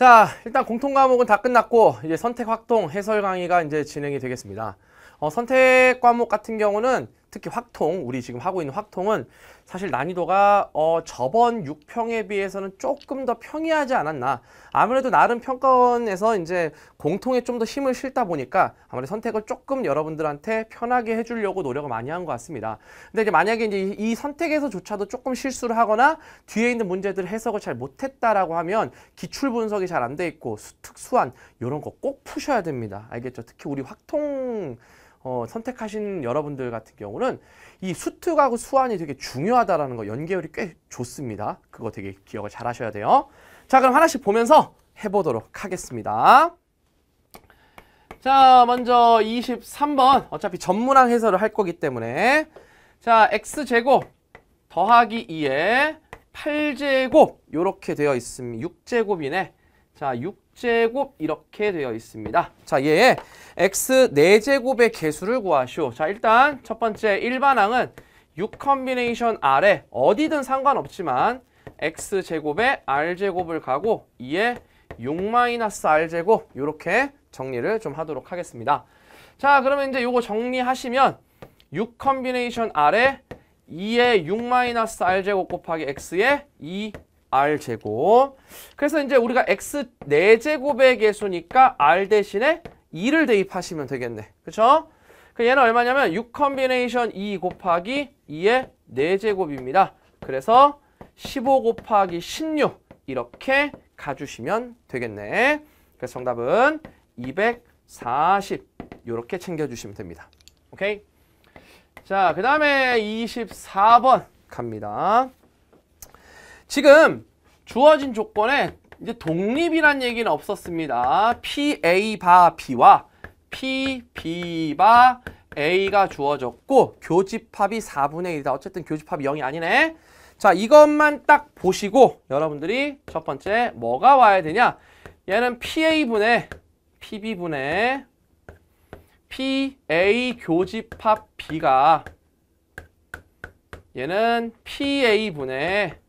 자 일단 공통 과목은 다 끝났고 이제 선택 확통 해설 강의가 이제 진행이 되겠습니다 어, 선택 과목 같은 경우는 특히 확통, 우리 지금 하고 있는 확통은 사실 난이도가 어, 저번 6평에 비해서는 조금 더 평이하지 않았나. 아무래도 나름 평가원에서 이제 공통에 좀 더 힘을 실다 보니까 아무래도 선택을 조금 여러분들한테 편하게 해주려고 노력을 많이 한 것 같습니다. 근데 이제 만약에 이제 이 선택에서조차도 조금 실수를 하거나 뒤에 있는 문제들 해석을 잘 못했다라고 하면 기출 분석이 잘 안 돼 있고 수특수한 이런 거 꼭 푸셔야 됩니다. 알겠죠? 특히 우리 확통 어, 선택하신 여러분들 같은 경우는 이 수특하고 수완이 되게 중요하다라는 거 연계율이 꽤 좋습니다. 그거 되게 기억을 잘 하셔야 돼요. 자, 그럼 하나씩 보면서 해보도록 하겠습니다. 자, 먼저 23번. 어차피 전문항 해설을 할 거기 때문에 자, x제곱 더하기 2에 8제곱 이렇게 되어 있습니다. 6제곱이네. 자, 6제곱 이렇게 되어 있습니다. 자, 얘의 예. x 4제곱의 개수를 구하시오. 자, 일단 첫 번째 일반항은 6 컨비네이션 R에 어디든 상관없지만 x제곱에 r제곱을 가고 이에 6-r제곱 이렇게 정리를 좀 하도록 하겠습니다. 자, 그러면 이제 요거 정리하시면 6 컨비네이션 R에 2의 6-r제곱 곱하기 x 에2 r제곱. 그래서 이제 우리가 x 4제곱의 개수니까 r 대신에 2를 대입하시면 되겠네. 그쵸? 그 얘는 얼마냐면 6 컨비네이션 2 e 곱하기 2의 4제곱입니다. 그래서 15 곱하기 16 이렇게 가주시면 되겠네. 그래서 정답은 240 이렇게 챙겨주시면 됩니다. 오케이? 자, 그 다음에 24번 갑니다. 지금 주어진 조건에 이제 독립이란 얘기는 없었습니다. PA 바 B와 PB 바 A가 주어졌고 교집합이 4분의 1이다. 어쨌든 교집합이 0이 아니네. 자 이것만 딱 보시고 여러분들이 첫 번째 뭐가 와야 되냐. 얘는 PA분의 PB분의 PA 교집합 B가 얘는 PA분의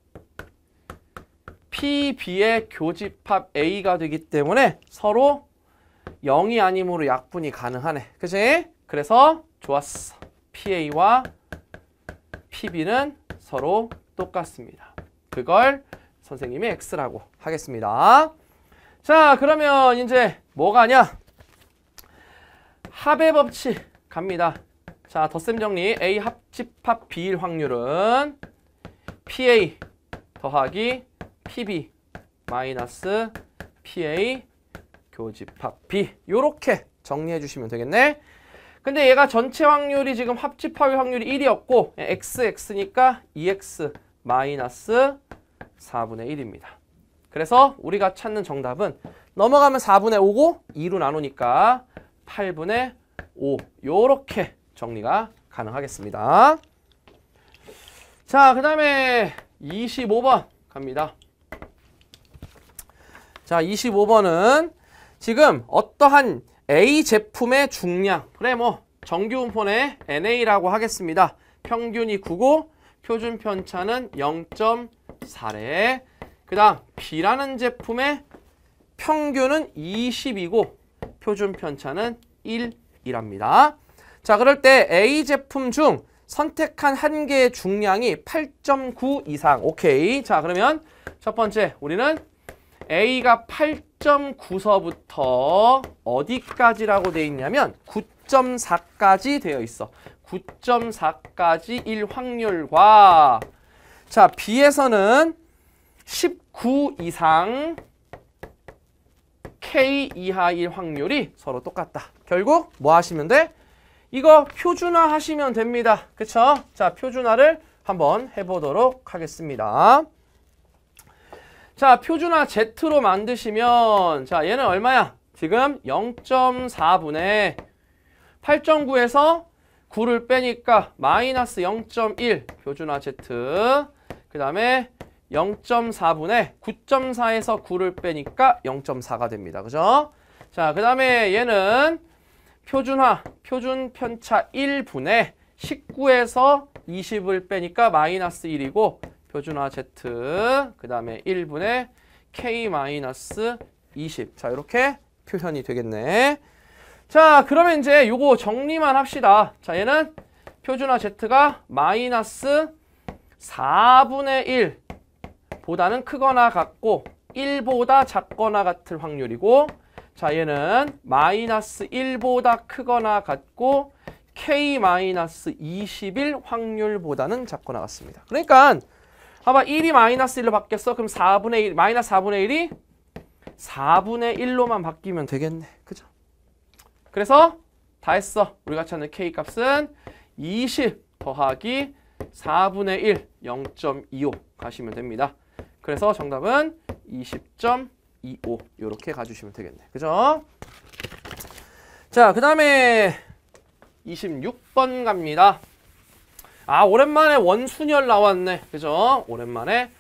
P, B의 교집합 A가 되기 때문에 서로 0이 아니므로 약분이 가능하네. 그치? 그래서 좋았어. PA와 PB는 서로 똑같습니다. 그걸 선생님이 X라고 하겠습니다. 자, 그러면 이제 뭐가냐? 합의 법칙 갑니다. 자, 덧셈 정리. A 합집합 B일 확률은 PA 더하기 PB 마이너스 PA 교집합 B 이렇게 정리해 주시면 되겠네. 근데 얘가 전체 확률이 지금 합집합의 확률이 1이었고 xx니까 2x e 마이너스 4분의 1입니다. 그래서 우리가 찾는 정답은 넘어가면 4분의 5고 2로 나누니까 8분의 5 요렇게 정리가 가능하겠습니다. 자, 그 다음에 25번 갑니다. 자, 25번은 지금 어떠한 A 제품의 중량 그래 뭐 정규운폰의 NA라고 하겠습니다. 평균이 9고 표준 편차는 0.4래 그 다음 B라는 제품의 평균은 20이고 표준 편차는 1이랍니다. 자 그럴 때 A 제품 중 선택한 한 개의 중량이 8.9 이상 오케이 자 그러면 첫 번째 우리는 A가 8.9서부터 어디까지라고 돼 있냐면 9.4까지 되어 있어. 9.4까지 1 확률과 자 B에서는 19 이상 K 이하일 확률이 서로 똑같다. 결국 뭐 하시면 돼? 이거 표준화 하시면 됩니다. 그쵸? 자 표준화를 한번 해보도록 하겠습니다. 자, 표준화 Z로 만드시면 자, 얘는 얼마야? 지금 0.4분의 8.9에서 9를 빼니까 마이너스 0.1 표준화 Z 그 다음에 0.4분의 9.4에서 9를 빼니까 0.4가 됩니다. 그죠? 자, 그 다음에 얘는 표준화, 표준 편차 1분의 19에서 20을 빼니까 마이너스 1이고 표준화 아, Z 그 다음에 1분의 K-20 자 이렇게 표현이 되겠네 자 그러면 이제 요거 정리만 합시다 자 얘는 표준화 아, Z가 마이너스 4분의 1 보다는 크거나 같고 1보다 작거나 같을 확률이고 자 얘는 마이너스 1보다 크거나 같고 K-21 확률보다는 작거나 같습니다 그러니까 봐봐 1이 마이너스 1로 바뀌었어. 그럼 4분의 1, 마이너스 4분의 1이 4분의 1로만 바뀌면 되겠네. 그죠? 그래서 다 했어. 우리가 찾는 K값은 20 더하기 4분의 1, 0.25 가시면 됩니다. 그래서 정답은 20.25 이렇게 가주시면 되겠네. 그죠? 자, 그 다음에 26번 갑니다. 아 오랜만에 원순열 나왔네 그죠 오랜만에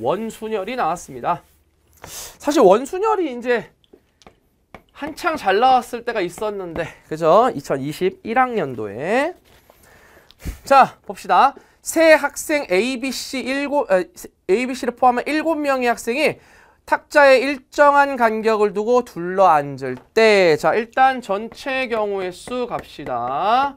원순열이 나왔습니다 사실 원순열이 이제 한창 잘 나왔을 때가 있었는데 그죠 2021학년도에 자 봅시다 새 학생 ABC 7, ABC를 포함한 7명의 학생이 탁자에 일정한 간격을 두고 둘러앉을 때자 일단 전체 경우의 수 갑시다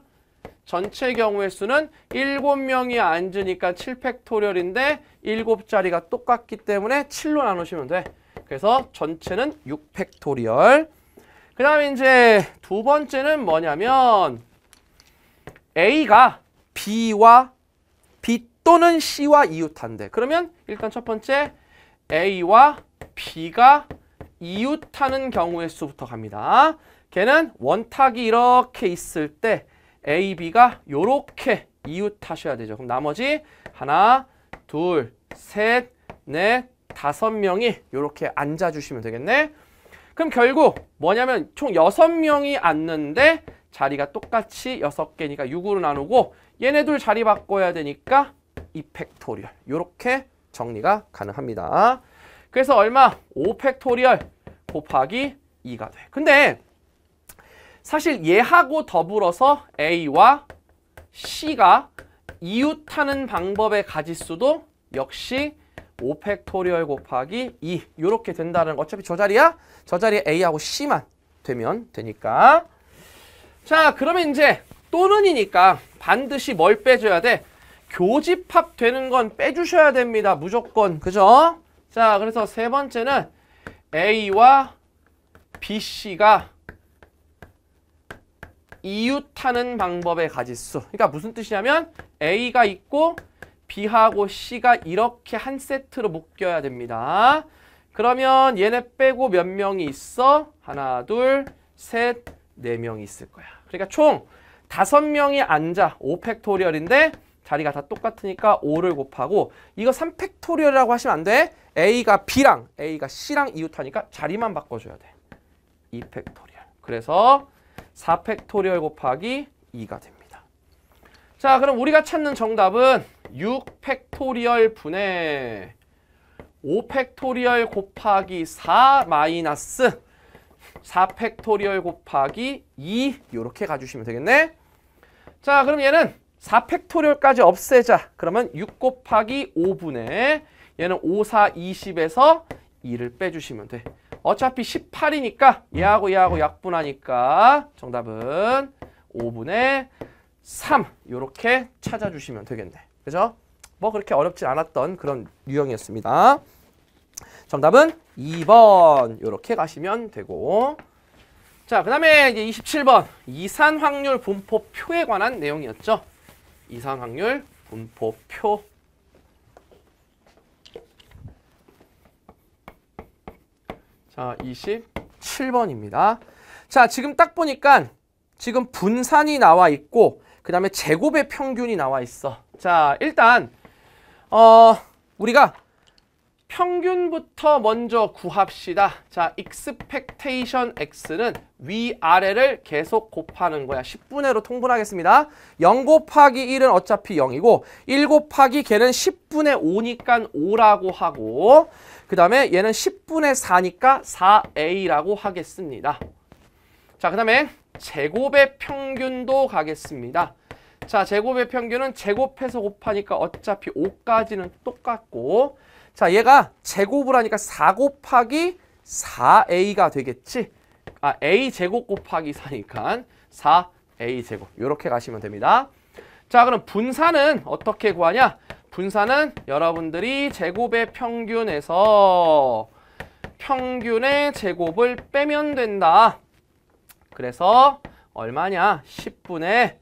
전체 경우의 수는 7명이 앉으니까 7팩토리얼인데 7자리가 똑같기 때문에 7로 나누시면 돼. 그래서 전체는 6팩토리얼. 그 다음에 이제 두 번째는 뭐냐면 A가 B와 B 또는 C와 이웃한데 그러면 일단 첫 번째 A와 B가 이웃하는 경우의 수부터 갑니다. 걔는 원탁이 이렇게 있을 때 A, B가 이렇게 이웃하셔야 되죠. 그럼 나머지 하나, 둘, 셋, 넷, 다섯 명이 이렇게 앉아주시면 되겠네. 그럼 결국 뭐냐면 총 여섯 명이 앉는데 자리가 똑같이 여섯 개니까 6으로 나누고 얘네 둘 자리 바꿔야 되니까 이 팩토리얼 이렇게 정리가 가능합니다. 그래서 얼마? 5팩토리얼 곱하기 2가 돼. 근데 사실 얘하고 더불어서 A와 C가 이웃하는 방법의 가짓수도 역시 5팩토리얼 곱하기 2 이렇게 된다는 거. 어차피 저 자리야? 저 자리에 A하고 C만 되면 되니까 자 그러면 이제 또는이니까 반드시 뭘 빼줘야 돼? 교집합 되는 건 빼주셔야 됩니다. 무조건. 그죠? 자 그래서 세 번째는 A와 BC가 이웃하는 방법의 가짓수. 그러니까 무슨 뜻이냐면 A가 있고 B하고 C가 이렇게 한 세트로 묶여야 됩니다. 그러면 얘네 빼고 몇 명이 있어? 하나, 둘, 셋, 네 명이 있을 거야. 그러니까 총 다섯 명이 앉아 5팩토리얼인데 자리가 다 똑같으니까 5를 곱하고 이거 3팩토리얼이라고 하시면 안 돼. A가 B랑 A가 C랑 이웃하니까 자리만 바꿔줘야 돼. 2팩토리얼. 그래서 4팩토리얼 곱하기 2가 됩니다. 자, 그럼 우리가 찾는 정답은 6팩토리얼 분의 5팩토리얼 곱하기 4 마이너스 4팩토리얼 곱하기 2 이렇게 가주시면 되겠네. 자, 그럼 얘는 4팩토리얼까지 없애자. 그러면 6 곱하기 5분의 얘는 5, 4, 20에서 2를 빼주시면 돼. 어차피 18이니까 얘하고 얘하고 약분하니까 정답은 5분의 3 이렇게 찾아주시면 되겠네. 그죠? 뭐 그렇게 어렵지 않았던 그런 유형이었습니다. 정답은 2번 이렇게 가시면 되고 자, 그 다음에 이제 27번 이산 확률 분포표에 관한 내용이었죠. 이산 확률 분포표 어, 아, 27번입니다. 자, 지금 딱 보니까 지금 분산이 나와 있고 그 다음에 제곱의 평균이 나와 있어. 자, 일단 어, 우리가 평균부터 먼저 구합시다. 자, expectation x는 위아래를 계속 곱하는 거야. 10분의로 통분하겠습니다. 0 곱하기 1은 어차피 0이고 1 곱하기 걔는 10분의 5니까 5라고 하고 그 다음에 얘는 10분의 4니까 4a라고 하겠습니다. 자, 그 다음에 제곱의 평균도 가겠습니다. 자, 제곱의 평균은 제곱해서 곱하니까 어차피 5까지는 똑같고 자, 얘가 제곱을 하니까 4 곱하기 4a가 되겠지. 아, a 제곱 곱하기 4니까 4a 제곱 이렇게 가시면 됩니다. 자, 그럼 분산은 어떻게 구하냐? 분산은 여러분들이 제곱의 평균에서 평균의 제곱을 빼면 된다. 그래서 얼마냐? 10분의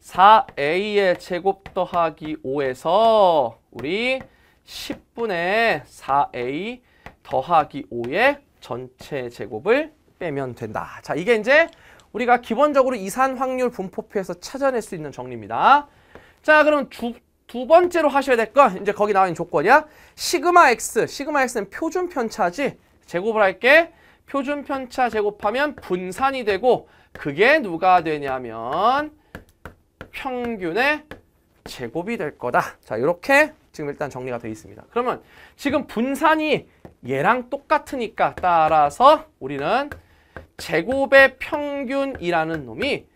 4a의 제곱 더하기 5에서 우리 10분의 4a 더하기 5의 전체 제곱을 빼면 된다. 자, 이게 이제 우리가 기본적으로 이산 확률 분포표에서 찾아낼 수 있는 정리입니다. 자, 그럼 주, 두 번째로 하셔야 될 건 이제 거기 나와 있는 조건이야. 시그마 x, 시그마 x는 표준 편차지. 제곱을 할게. 표준 편차 제곱하면 분산이 되고 그게 누가 되냐면 평균의 제곱이 될 거다. 자, 이렇게 지금 일단 정리가 되어 있습니다. 그러면 지금 분산이 얘랑 똑같으니까 따라서 우리는 제곱의 평균이라는 놈이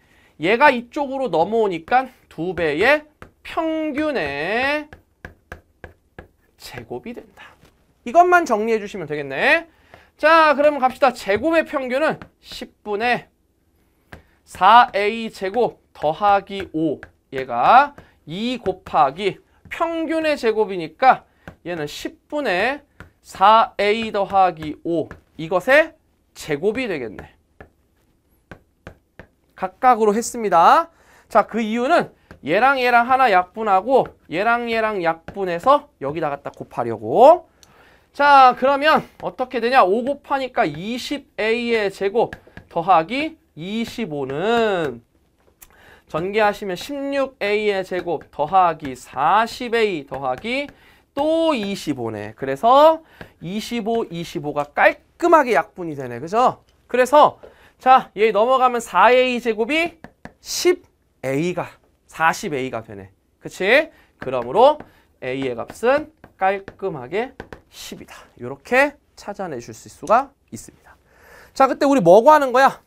얘가 이쪽으로 넘어오니까 두 배의 평균의 제곱이 된다. 이것만 정리해 주시면 되겠네. 자, 그러면 갑시다. 제곱의 평균은 10분의 4a 제곱 더하기 5 얘가 2 곱하기 평균의 제곱이니까 얘는 10분의 4a 더하기 5 이것의 제곱이 되겠네. 각각으로 했습니다. 자, 그 이유는 얘랑 얘랑 하나 약분하고 얘랑 얘랑 약분해서 여기다 갖다 곱하려고 자 그러면 어떻게 되냐 5 곱하니까 20a의 제곱 더하기 25는 전개하시면 16a의 제곱 더하기 40a 더하기 또 25네 그래서 25, 25가 깔끔하게 약분이 되네 그죠? 그래서 자 얘 넘어가면 4a 제곱이 10a가 40a가 되네. 그치? 그러므로 a의 값은 깔끔하게 10이다. 이렇게 찾아내실 수가 있습니다. 자, 그때 우리 뭐 구하는 거야?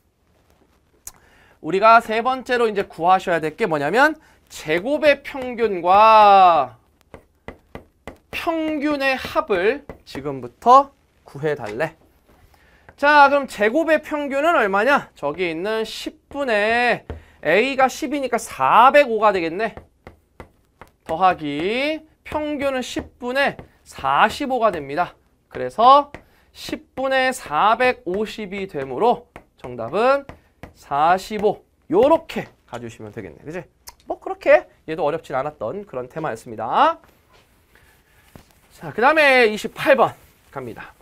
우리가 세 번째로 이제 구하셔야 될 게 뭐냐면 제곱의 평균과 평균의 합을 지금부터 구해달래. 자, 그럼 제곱의 평균은 얼마냐? 저기 있는 10분의 A가 10이니까 405가 되겠네. 더하기 평균은 10분의 45가 됩니다. 그래서 10분의 450이 되므로 정답은 45 요렇게 가주시면 되겠네. 그지? 뭐 그렇게 얘도 어렵진 않았던 그런 테마였습니다. 자, 그 다음에 28번 갑니다.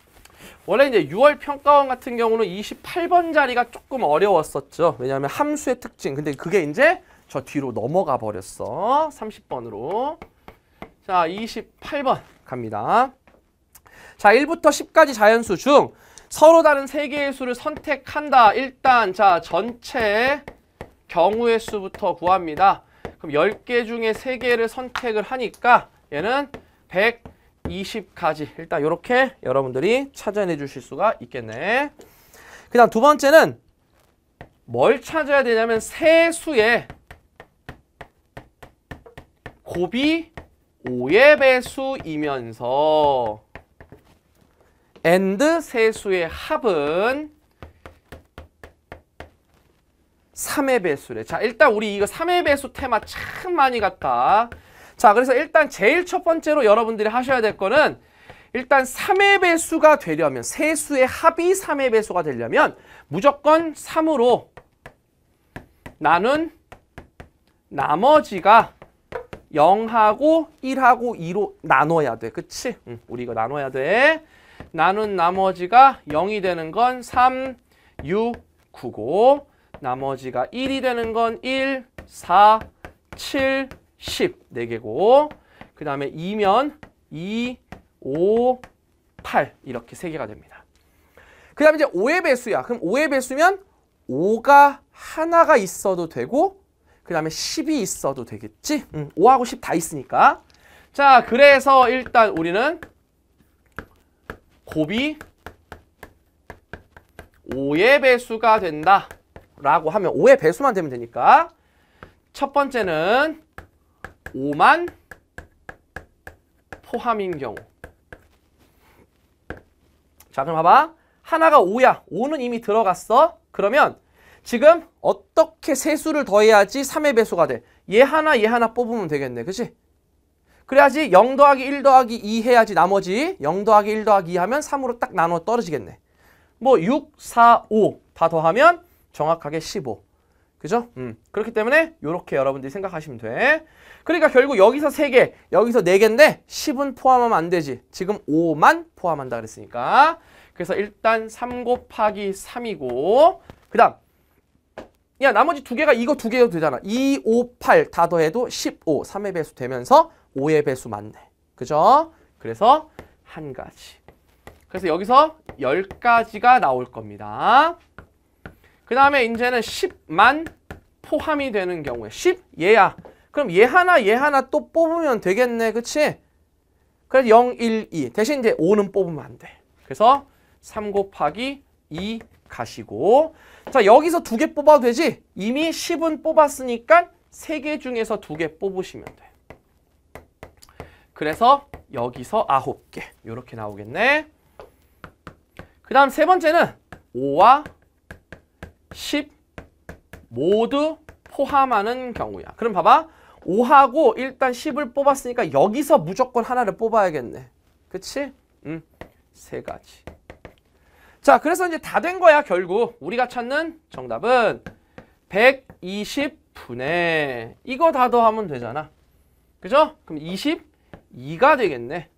원래 이제 6월 평가원 같은 경우는 28번 자리가 조금 어려웠었죠. 왜냐하면 함수의 특징. 근데 그게 이제 저 뒤로 넘어가 버렸어. 30번으로. 자, 28번 갑니다. 자, 1부터 10까지 자연수 중 서로 다른 세 개의 수를 선택한다. 일단 자, 전체 경우의 수부터 구합니다. 그럼 10개 중에 3개를 선택을 하니까 얘는 100 2 0가지 일단 이렇게 여러분들이 찾아내 주실 수가 있겠네. 그 다음 두 번째는 뭘 찾아야 되냐면 세수의 곱이 5의 배수이면서 and 세수의 합은 3의 배수래. 자, 일단 우리 이거 3의 배수 테마 참 많이 갔다. 자, 그래서 일단 제일 첫 번째로 여러분들이 하셔야 될 거는 일단 3의 배수가 되려면 세수의 합이 3의 배수가 되려면 무조건 3으로 나는 나머지가 0하고 1하고 2로 나눠야 돼. 그치? 응, 우리 이거 나눠야 돼. 나는 나머지가 0이 되는 건 3, 6, 9고 나머지가 1이 되는 건 1, 4, 7, 10, 4개고 그 다음에 2면 2, 5, 8 이렇게 3개가 됩니다. 그 다음에 이제 5의 배수야. 그럼 5의 배수면 5가 하나가 있어도 되고 그 다음에 10이 있어도 되겠지? 음, 5하고 10 다 있으니까. 자, 그래서 일단 우리는 곱이 5의 배수가 된다. 라고 하면 5의 배수만 되면 되니까 첫 번째는 5만 포함인 경우 자 그럼 봐봐 하나가 5야 5는 이미 들어갔어 그러면 지금 어떻게 세수를 더해야지 3의 배수가 돼얘 하나 얘 하나 뽑으면 되겠네 그치? 그래야지 0 더하기 1 더하기 2 해야지 나머지 0 더하기 1 더하기 2 하면 3으로 딱 나눠 떨어지겠네 뭐 6, 4, 5 다 더하면 정확하게 15 그죠? 음. 그렇기 때문에 이렇게 여러분들이 생각하시면 돼. 그러니까 결국 여기서 3개, 여기서 4개인데 10은 포함하면 안 되지. 지금 5만 포함한다 그랬으니까. 그래서 일단 3 곱하기 3이고 그 다음 야 나머지 두 개가 이거 두 개여도 되잖아. 2, 5, 8 다 더해도 15, 3의 배수 되면서 5의 배수 맞네. 그죠? 그래서 한 가지. 그래서 여기서 10가지가 나올 겁니다. 그 다음에 이제는 10만 포함이 되는 경우에 10 얘야. 그럼 얘 하나 얘 하나 또 뽑으면 되겠네. 그치? 그래서 0, 1, 2. 대신 이제 5는 뽑으면 안 돼. 그래서 3 곱하기 2 가시고 자 여기서 두 개 뽑아도 되지? 이미 10은 뽑았으니까 세 개 중에서 두 개 뽑으시면 돼. 그래서 여기서 아홉 개 이렇게 나오겠네. 그 다음 세 번째는 5와 10 모두 포함하는 경우야. 그럼 봐봐. 5하고 일단 10을 뽑았으니까 여기서 무조건 하나를 뽑아야겠네. 그치? 음, 세 가지. 자, 그래서 이제 다 된 거야, 결국. 우리가 찾는 정답은 120분의 이거 다 더하면 되잖아. 그죠? 그럼 22가 되겠네.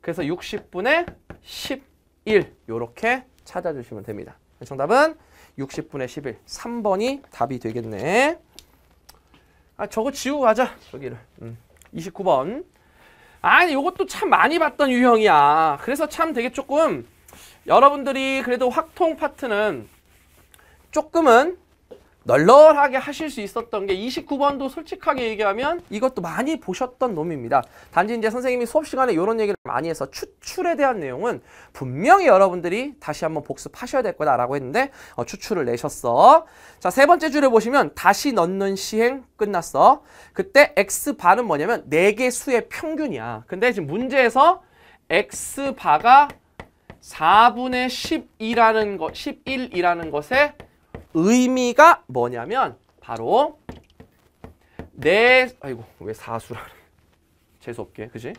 그래서 60분의 11 이렇게 찾아주시면 됩니다. 정답은 60분의 11. 3번이 답이 되겠네. 아 저거 지우고 가자. 저기를. 음. 29번. 아니 이것도 참 많이 봤던 유형이야. 그래서 참 되게 조금 여러분들이 그래도 확통 파트는 조금은 널널하게 하실 수 있었던 게 29번도 솔직하게 얘기하면 이것도 많이 보셨던 놈입니다. 단지 이제 선생님이 수업 시간에 이런 얘기를 많이 해서 추출에 대한 내용은 분명히 여러분들이 다시 한번 복습하셔야 될 거다라고 했는데 어, 추출을 내셨어. 자, 세 번째 줄에 보시면 다시 넣는 시행 끝났어. 그때 x 바는 뭐냐면 4개 수의 평균이야. 근데 지금 문제에서 x 바가 4분의 10이라는 것, 11이라는 것에 의미가 뭐냐면 바로 내 아이고 왜 사수라 그래. 재수 없게 그지?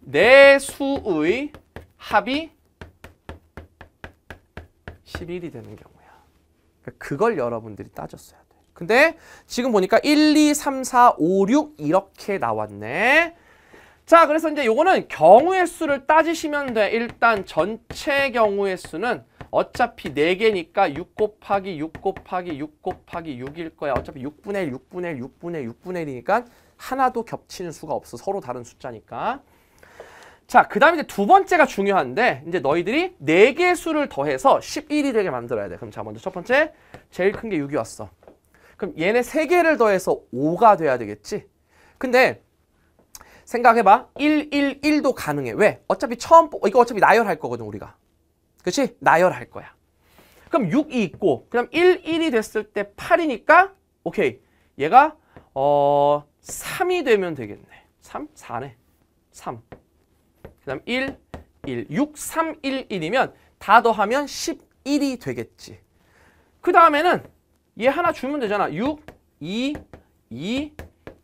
내 수의 합이 11이 되는 경우야. 그 그걸 여러분들이 따졌어야 돼. 근데 지금 보니까 1, 2, 3, 4, 5, 6 이렇게 나왔네. 자, 그래서 이제 요거는 경우의 수를 따지시면 돼. 일단 전체 경우의 수는 어차피 4개니까 6 곱하기 6 곱하기 6 곱하기 6일 거야. 어차피 6분의 1, 6분의 1, 6분의 1, 6분의 1이니까 하나도 겹치는 수가 없어. 서로 다른 숫자니까. 자, 그 다음에 이제 두 번째가 중요한데 이제 너희들이 4개 수를 더해서 11이 되게 만들어야 돼. 그럼 자, 먼저 첫 번째 제일 큰 게 6이 왔어. 그럼 얘네 3개를 더해서 5가 돼야 되겠지? 근데 생각해봐. 1, 1, 1도 가능해. 왜? 어차피 처음, 이거 어차피 나열할 거거든, 우리가. 그치 나열할 거야. 그럼 6이 있고 그다음 1, 1이 됐을 때 8이니까 오케이. 얘가 어 3이 되면 되겠네. 3? 4네. 3. 그다음 1, 1. 6, 3, 1, 1이면 다 더하면 11이 되겠지. 그 다음에는 얘 하나 주면 되잖아. 6, 2, 2,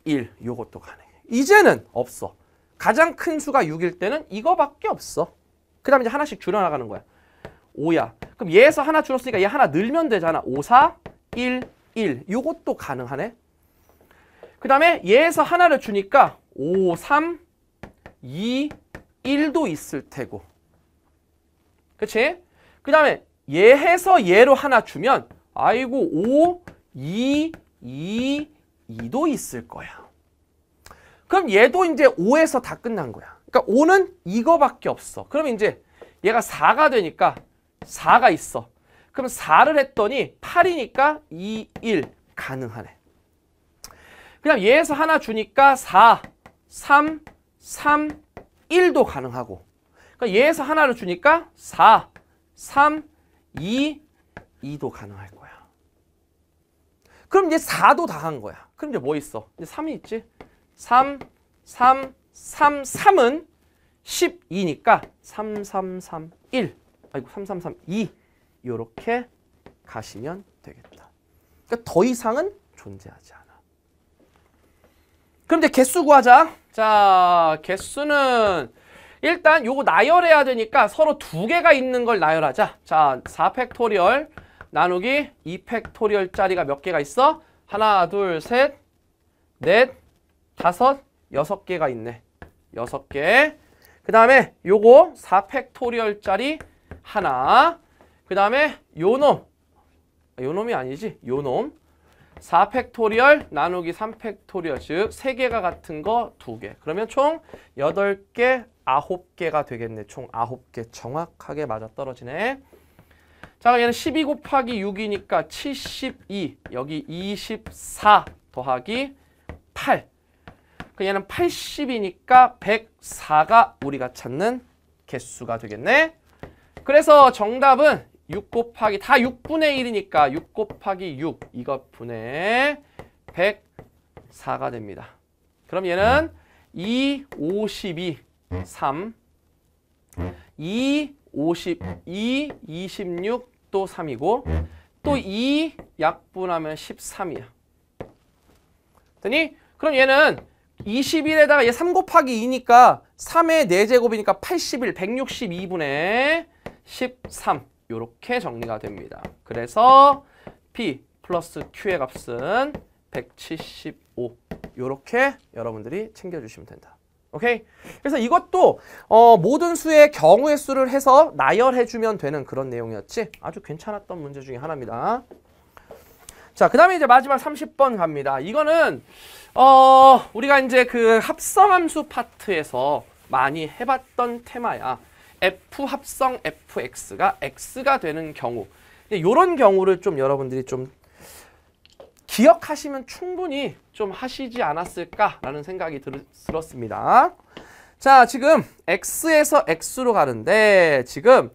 1. 요것도 가능해. 이제는 없어. 가장 큰 수가 6일 때는 이거밖에 없어. 그 다음에 이제 하나씩 줄여나가는 거야. 5야. 그럼 얘에서 하나 줄었으니까 얘 하나 늘면 되잖아. 5, 4, 1, 1. 요것도 가능하네. 그 다음에 얘에서 하나를 주니까 5, 3, 2, 1도 있을 테고. 그치? 그 다음에 얘 해서 얘로 하나 주면 아이고 5, 2, 2, 2도 있을 거야. 그럼 얘도 이제 5에서 다 끝난 거야. 그러니까 5는 이거밖에 없어. 그럼 이제 얘가 4가 되니까 4가 있어. 그럼 4를 했더니 8이니까 2, 1 가능하네. 그냥 얘에서 하나 주니까 4, 3, 3, 1도 가능하고 그러니까 얘에서 하나를 주니까 4, 3, 2, 2도 가능할 거야. 그럼 이제 4도 다 한 거야. 그럼 이제 뭐 있어? 이제 3이 있지? 3, 3, 3, 3은 12니까 3, 3, 3, 1. 아이고 3332 이렇게 가시면 되겠다. 그러니까 더 이상은 존재하지 않아. 그럼 이제 개수 구하자. 자, 개수는 일단 요거 나열해야 되니까 서로 두 개가 있는 걸 나열하자. 자, 4팩토리얼 나누기 2팩토리얼짜리가 몇 개가 있어? 하나, 둘, 셋, 넷, 다섯, 여섯 개가 있네. 여섯 개. 그 다음에 요거 4팩토리얼짜리 하나 그 다음에 요놈 아, 요놈이 아니지 요놈 4팩토리얼 나누기 3팩토리얼 즉 3개가 같은 거 2개 그러면 총 8개 9개가 되겠네 총 9개 정확하게 맞아떨어지네 자 얘는 12 곱하기 6이니까 72 여기 24 더하기 8그 얘는 80이니까 104가 우리가 찾는 개수가 되겠네 그래서 정답은 6 곱하기 다 6분의 1이니까 6 곱하기 6 이것 분의 104가 됩니다. 그럼 얘는 2, 52, 3 2, 52, 26또 3이고 또 2 약분하면 13이야. 되니? 그럼 얘는 21에다가 얘 3 곱하기 2니까 3의 4제곱이니까 81, 162분의 13 이렇게 정리가 됩니다. 그래서 P 플러스 Q의 값은 175 이렇게 여러분들이 챙겨주시면 된다. 오케이? 그래서 이것도 어, 모든 수의 경우의 수를 해서 나열해주면 되는 그런 내용이었지 아주 괜찮았던 문제 중에 하나입니다. 자, 그 다음에 이제 마지막 30번 갑니다. 이거는 어, 우리가 이제 그 합성함수 파트에서 많이 해봤던 테마야. f 합성 fx가 x가 되는 경우 근데 이런 경우를 좀 여러분들이 좀 기억하시면 충분히 좀 하시지 않았을까라는 생각이 들, 들었습니다. 자, 지금 x에서 x로 가는데 지금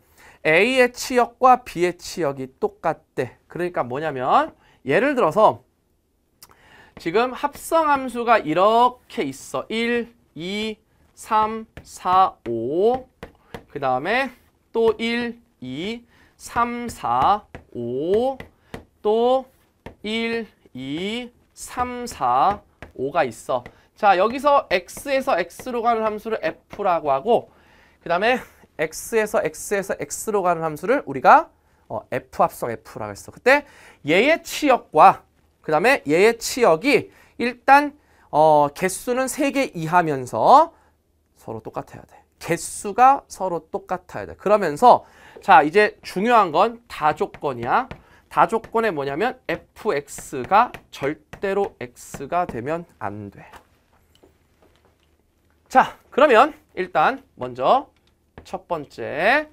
a의 치역과 b의 치역이 똑같대. 그러니까 뭐냐면 예를 들어서 지금 합성함수가 이렇게 있어. 1, 2, 3, 4, 5그 다음에 또 1, 2, 3, 4, 5, 또 1, 2, 3, 4, 5가 있어. 자, 여기서 x에서 x로 가는 함수를 f라고 하고 그 다음에 x에서 x에서 x로 가는 함수를 우리가 어, f 합성 f라고 했어. 그때 얘의 치역과 그 다음에 얘의 치역이 일단 어, 개수는 3개 이하면서 서로 똑같아야 돼. 개수가 서로 똑같아야 돼. 그러면서 자 이제 중요한 건 다조건이야. 다조건에 뭐냐면 fx가 절대로 x가 되면 안 돼. 자 그러면 일단 먼저 첫 번째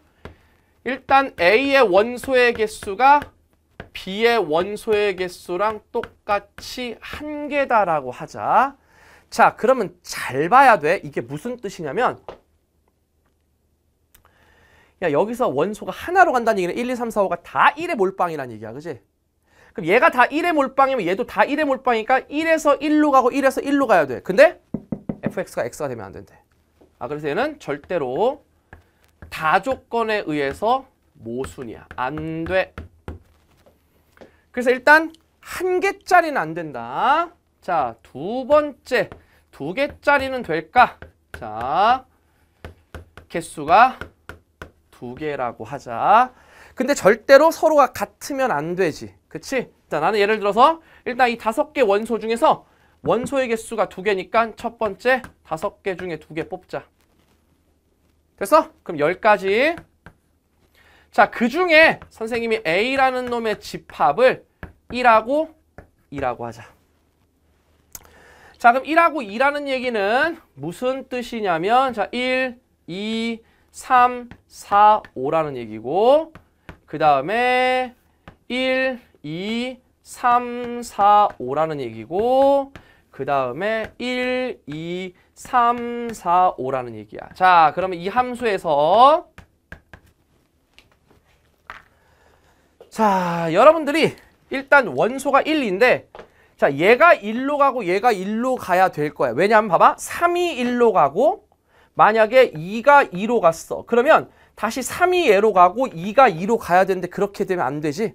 일단 a의 원소의 개수가 b의 원소의 개수랑 똑같이 한 개다라고 하자. 자 그러면 잘 봐야 돼. 이게 무슨 뜻이냐면 야 여기서 원소가 하나로 간다는 얘기는 1, 2, 3, 4, 5가 다 1의 몰빵이란 얘기야 그지? 그럼 얘가 다 1의 몰빵이면 얘도 다 1의 몰빵이니까 1에서 1로 가고 1에서 1로 가야 돼 근데 fx가 x가 되면 안 된대 아 그래서 얘는 절대로 다조건에 의해서 모순이야 안돼 그래서 일단 한 개짜리는 안 된다 자두 번째 두 개짜리는 될까 자 개수가 두 개라고 하자. 근데 절대로 서로가 같으면 안 되지. 그치? 자, 나는 예를 들어서 일단 이 다섯 개 원소 중에서 원소의 개수가 두 개니까 첫 번째 다섯 개 중에 두 개 뽑자. 됐어? 그럼 열가지 자, 그 중에 선생님이 A라는 놈의 집합을 1하고 2라고 하자. 자, 그럼 1하고 2라는 얘기는 무슨 뜻이냐면 자, 1, 2, 3, 4, 5라는 얘기고 그 다음에 1, 2, 3, 4, 5라는 얘기고 그 다음에 1, 2, 3, 4, 5라는 얘기야. 자, 그러면 이 함수에서 자, 여러분들이 일단 원소가 1인데 자, 얘가 1로 가고 얘가 1로 가야 될 거야. 왜냐하면 봐봐. 3이 1로 가고 만약에 2가 2로 갔어. 그러면 다시 3이 예로 가고 2가 2로 가야 되는데 그렇게 되면 안 되지.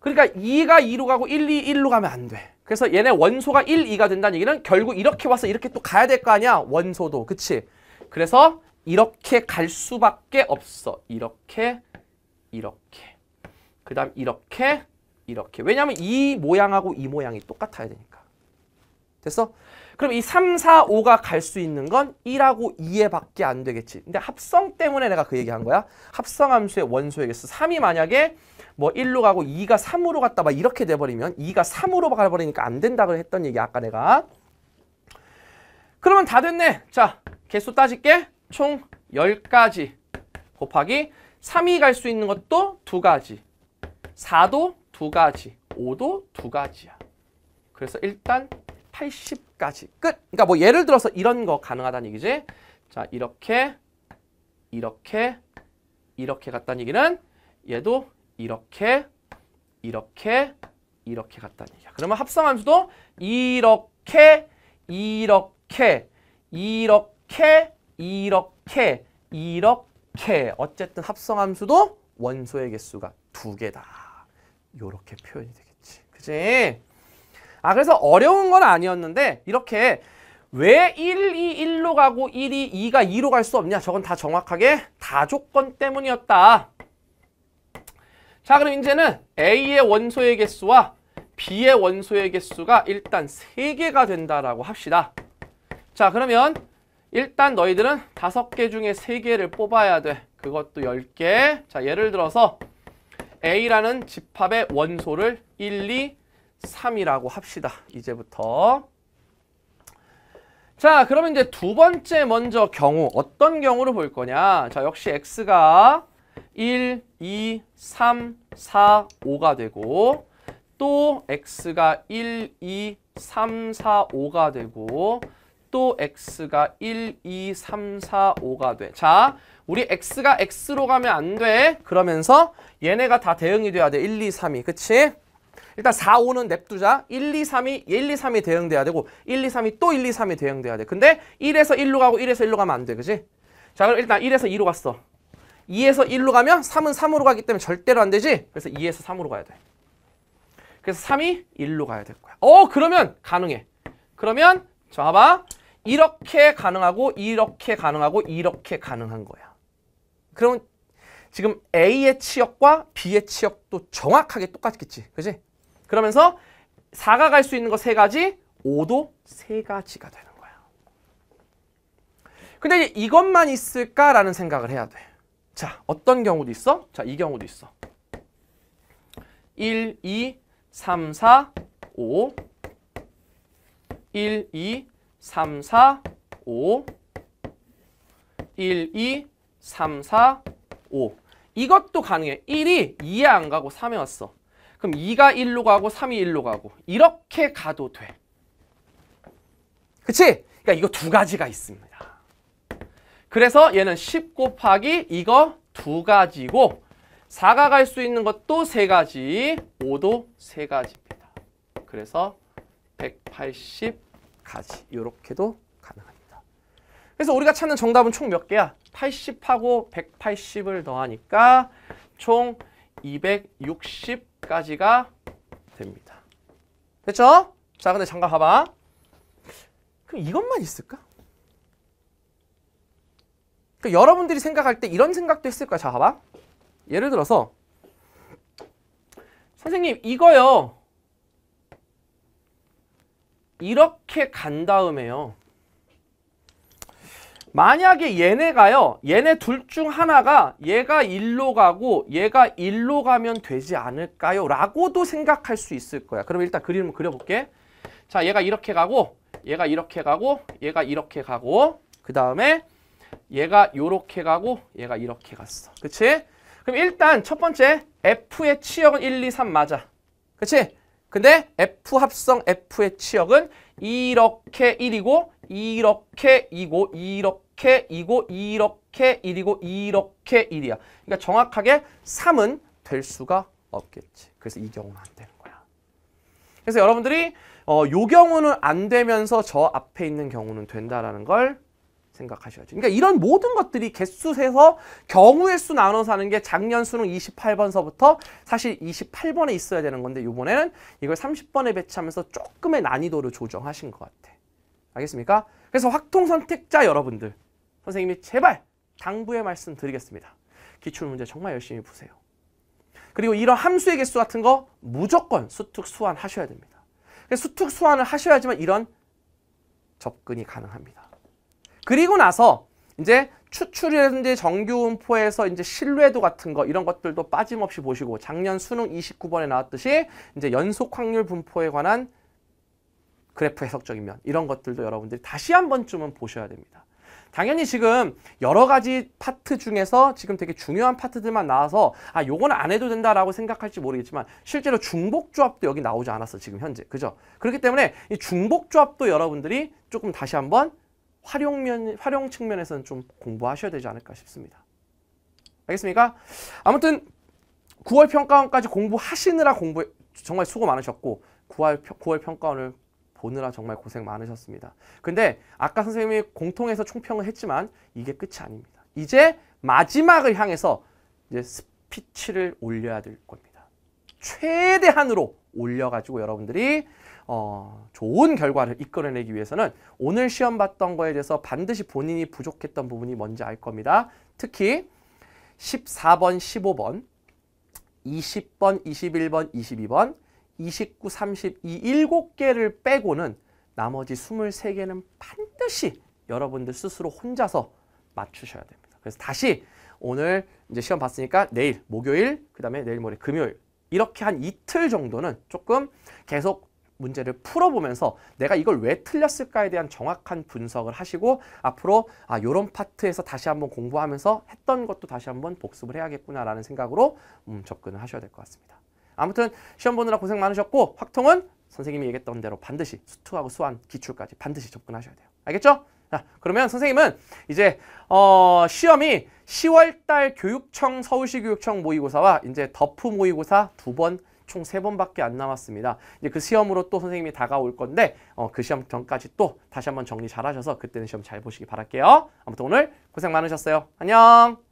그러니까 2가 2로 가고 1, 2, 1로 가면 안 돼. 그래서 얘네 원소가 1, 2가 된다는 얘기는 결국 이렇게 와서 이렇게 또 가야 될 거 아니야. 원소도. 그치? 그래서 이렇게 갈 수밖에 없어. 이렇게, 이렇게. 그 다음 이렇게, 이렇게. 왜냐하면 이 모양하고 이 모양이 똑같아야 되니까. 됐어? 그럼 이 3, 4, 5가 갈 수 있는 건 1하고 2에밖에 안 되겠지. 근데 합성 때문에 내가 그 얘기한 거야. 합성함수의 원소에게서 3이 만약에 뭐 1로 가고 2가 3으로 갔다 막 이렇게 돼버리면 2가 3으로 가버리니까 안 된다고 했던 얘기 아까 내가. 그러면 다 됐네. 자, 개수 따질게. 총 10가지 곱하기 3이 갈 수 있는 것도 2가지 4도 2가지 5도 2가지야. 그래서 일단 80 끝까지 끝. 그러니까 뭐 예를 들어서 이런 거 가능하다는 얘기지. 자 이렇게 이렇게 이렇게 갔다는 얘기는 얘도 이렇게 이렇게 이렇게 갔다는 얘기야. 그러면 합성함수도 이렇게 이렇게 이렇게 이렇게 이렇게 어쨌든 합성함수도 원소의 개수가 두 개다. 이렇게 표현이 되겠지. 그지? 아 그래서 어려운 건 아니었는데 이렇게 왜 1, 2, 1로 가고 1, 2, 2가 2로 갈 수 없냐? 저건 다 정확하게 다조건 때문이었다. 자 그럼 이제는 A의 원소의 개수와 B의 원소의 개수가 일단 3개가 된다라고 합시다. 자 그러면 일단 너희들은 5개 중에 3개를 뽑아야 돼. 그것도 10개. 자 예를 들어서 A라는 집합의 원소를 1, 2, 3이라고 합시다. 이제부터. 자, 그러면 이제 두 번째 먼저 경우, 어떤 경우를 볼 거냐. 자, 역시 x가 1, 2, 3, 4, 5가 되고 또 x가 1, 2, 3, 4, 5가 되고 또 x가 1, 2, 3, 4, 5가 돼. 자, 우리 x가 x로 가면 안 돼. 그러면서 얘네가 다 대응이 돼야 돼. 1, 2, 3이. 그치? 일단 4, 5는 냅두자. 1, 2, 3이 1, 2, 3이 대응돼야 되고 1, 2, 3이 또 1, 2, 3이 대응돼야 돼. 근데 1에서 1로 가고 1에서 1로 가면 안 돼. 그지? 자, 그럼 일단 1에서 2로 갔어. 2에서 1로 가면 3은 3으로 가기 때문에 절대로 안 되지? 그래서 2에서 3으로 가야 돼. 그래서 3이 1로 가야 될 거야. 어, 그러면 가능해. 그러면 자 봐봐. 이렇게 가능하고 이렇게 가능하고 이렇게 가능한 거야. 그럼 지금 A의 치역과 B의 치역도 정확하게 똑같겠지. 그지? 그러면서 4가 갈 수 있는 거 3가지, 5도 3가지가 되는 거야. 근데 이것만 있을까라는 생각을 해야 돼. 자, 어떤 경우도 있어? 자, 이 경우도 있어. 1, 2, 3, 4, 5 1, 2, 3, 4, 5 1, 2, 3, 4, 5 이것도 가능해. 1이 2에 안 가고 3에 왔어. 그럼 2가 1로 가고 3이 1로 가고 이렇게 가도 돼. 그치? 그러니까 이거 두 가지가 있습니다. 그래서 얘는 10 곱하기 이거 두 가지고 4가 갈 수 있는 것도 세 가지, 5도 세 가지입니다. 그래서 180가지 이렇게도 가능합니다. 그래서 우리가 찾는 정답은 총 몇 개야? 80하고 180을 더하니까 총260 까지가 됩니다. 됐죠? 자, 근데 잠깐 봐봐. 그럼 이것만 있을까? 그러니까 여러분들이 생각할 때 이런 생각도 했을 거야. 자, 봐봐. 예를 들어서 선생님, 이거요. 이렇게 간 다음에요. 만약에 얘네가요 얘네 둘 중 하나가 얘가 일로 가고 얘가 일로 가면 되지 않을까요? 라고도 생각할 수 있을 거야 그럼 일단 그림을 그려볼게 자 얘가 이렇게 가고 얘가 이렇게 가고 얘가 이렇게 가고 그 다음에 얘가 요렇게 가고 얘가 이렇게 갔어 그치? 그럼 일단 첫 번째 F의 치역은 1, 2, 3 맞아 그치? 근데 F 합성 F의 치역은 이렇게 1이고 이렇게 2고 이렇게 2고 이렇게 1이고 이렇게 1이야. 그러니까 정확하게 3은 될 수가 없겠지. 그래서 이 경우는 안 되는 거야. 그래서 여러분들이 어, 요 경우는 안 되면서 저 앞에 있는 경우는 된다라는 걸 생각하셔야죠. 그러니까 이런 모든 것들이 개수 세서 경우의 수 나눠서 하는 게 작년 수능 28번서부터 사실 28번에 있어야 되는 건데 이번에는 이걸 30번에 배치하면서 조금의 난이도를 조정하신 것 같아. 알겠습니까? 그래서 확통 선택자 여러분들 선생님이 제발 당부의 말씀 드리겠습니다. 기출문제 정말 열심히 보세요. 그리고 이런 함수의 개수 같은 거 무조건 수특 수환 하셔야 됩니다. 수특 수환을 하셔야지만 이런 접근이 가능합니다. 그리고 나서 이제 추출이라든지 정규운포에서 이제 신뢰도 같은 거 이런 것들도 빠짐없이 보시고 작년 수능 29번에 나왔듯이 이제 연속 확률 분포에 관한 그래프 해석적인 면 이런 것들도 여러분들이 다시 한 번쯤은 보셔야 됩니다. 당연히 지금 여러 가지 파트 중에서 지금 되게 중요한 파트들만 나와서 아 요건 안 해도 된다라고 생각할지 모르겠지만 실제로 중복 조합도 여기 나오지 않았어 지금 현재 그죠? 그렇기 때문에 이 중복 조합도 여러분들이 조금 다시 한번 활용면, 활용 측면에서는 좀 공부하셔야 되지 않을까 싶습니다. 알겠습니까? 아무튼 9월 평가원까지 공부하시느라 공부 정말 수고 많으셨고 9월, 9월 평가원을 보느라 정말 고생 많으셨습니다. 근데 아까 선생님이 공통해서 총평을 했지만 이게 끝이 아닙니다. 이제 마지막을 향해서 이제 스피치를 올려야 될 겁니다. 최대한으로 올려가지고 여러분들이 어, 좋은 결과를 이끌어내기 위해서는 오늘 시험 봤던 거에 대해서 반드시 본인이 부족했던 부분이 뭔지 알 겁니다. 특히 14번, 15번, 20번, 21번, 22번, 29, 30, 이 7개를 빼고는 나머지 23개는 반드시 여러분들 스스로 혼자서 맞추셔야 됩니다. 그래서 다시 오늘 이제 시험 봤으니까 내일 목요일, 그 다음에 내일 모레 금요일 이렇게 한 이틀 정도는 조금 계속 문제를 풀어보면서 내가 이걸 왜 틀렸을까에 대한 정확한 분석을 하시고 앞으로 아 요런 파트에서 다시 한번 공부하면서 했던 것도 다시 한번 복습을 해야겠구나라는 생각으로 음, 접근을 하셔야 될 것 같습니다. 아무튼 시험 보느라 고생 많으셨고 확통은 선생님이 얘기했던 대로 반드시 수투하고 수완 기출까지 반드시 접근하셔야 돼요. 알겠죠? 자, 그러면 선생님은 이제 어, 시험이 10월달 교육청 서울시 교육청 모의고사와 이제 더프 모의고사 두번 총 세번밖에안 남았습니다. 이제 그 시험으로 또 선생님이 다가올 건데 어, 그 시험 전까지 또 다시 한번 정리 잘 하셔서 그때는 시험 잘 보시기 바랄게요. 아무튼 오늘 고생 많으셨어요. 안녕!